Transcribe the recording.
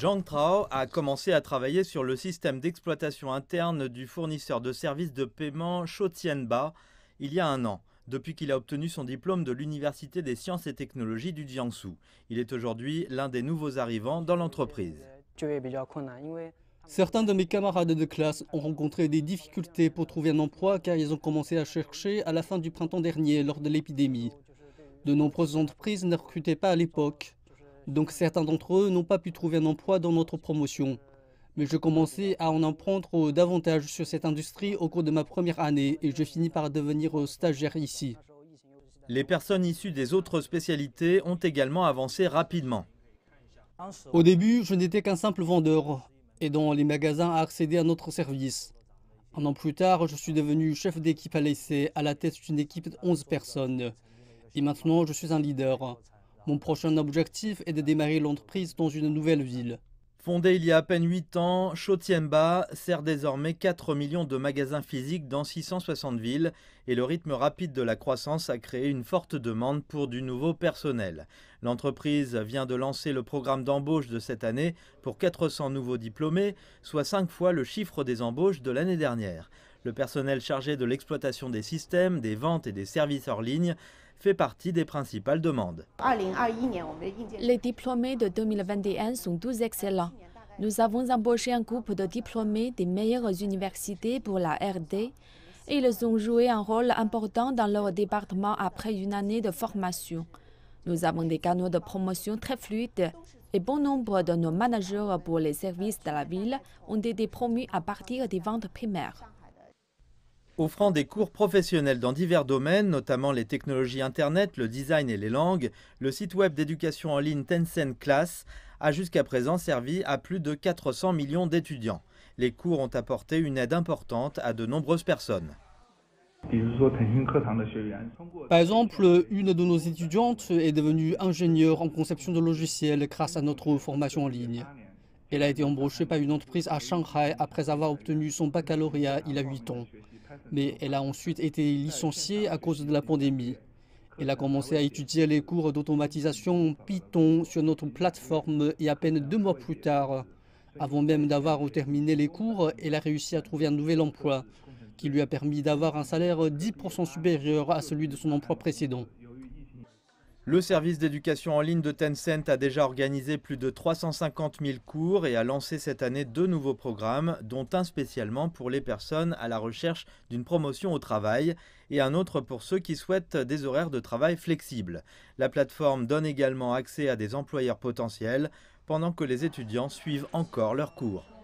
Zhang Trao a commencé à travailler sur le système d'exploitation interne du fournisseur de services de paiement Tianba il y a un an, depuis qu'il a obtenu son diplôme de l'Université des sciences et technologies du Jiangsu. Il est aujourd'hui l'un des nouveaux arrivants dans l'entreprise. Certains de mes camarades de classe ont rencontré des difficultés pour trouver un emploi car ils ont commencé à chercher à la fin du printemps dernier lors de l'épidémie. De nombreuses entreprises ne recrutaient pas à l'époque. Donc certains d'entre eux n'ont pas pu trouver un emploi dans notre promotion. Mais je commençais à en apprendre davantage sur cette industrie au cours de ma première année et je finis par devenir stagiaire ici. Les personnes issues des autres spécialités ont également avancé rapidement. Au début, je n'étais qu'un simple vendeur et dont les magasins à accéder à notre service. Un an plus tard, je suis devenu chef d'équipe à l'essai, à la tête d'une équipe de 11 personnes. Et maintenant, je suis un leader. Mon prochain objectif est de démarrer l'entreprise dans une nouvelle ville. Fondée il y a à peine 8 ans, Chotiemba sert désormais 4 millions de magasins physiques dans 660 villes et le rythme rapide de la croissance a créé une forte demande pour du nouveau personnel. L'entreprise vient de lancer le programme d'embauche de cette année pour 400 nouveaux diplômés, soit 5 fois le chiffre des embauches de l'année dernière. Le personnel chargé de l'exploitation des systèmes, des ventes et des services hors ligne fait partie des principales demandes. Les diplômés de 2021 sont tous excellents. Nous avons embauché un groupe de diplômés des meilleures universités pour la RD et ils ont joué un rôle important dans leur département après une année de formation. Nous avons des canaux de promotion très fluides et bon nombre de nos managers pour les services de la ville ont été promus à partir des ventes primaires. Offrant des cours professionnels dans divers domaines, notamment les technologies Internet, le design et les langues, le site web d'éducation en ligne Tencent Class a jusqu'à présent servi à plus de 400 millions d'étudiants. Les cours ont apporté une aide importante à de nombreuses personnes. Par exemple, une de nos étudiantes est devenue ingénieure en conception de logiciels grâce à notre formation en ligne. Elle a été embauchée par une entreprise à Shanghai après avoir obtenu son baccalauréat il y a 8 ans mais elle a ensuite été licenciée à cause de la pandémie. Elle a commencé à étudier les cours d'automatisation Python sur notre plateforme et à peine deux mois plus tard, avant même d'avoir terminé les cours, elle a réussi à trouver un nouvel emploi qui lui a permis d'avoir un salaire 10% supérieur à celui de son emploi précédent. Le service d'éducation en ligne de Tencent a déjà organisé plus de 350 000 cours et a lancé cette année deux nouveaux programmes, dont un spécialement pour les personnes à la recherche d'une promotion au travail et un autre pour ceux qui souhaitent des horaires de travail flexibles. La plateforme donne également accès à des employeurs potentiels pendant que les étudiants suivent encore leurs cours.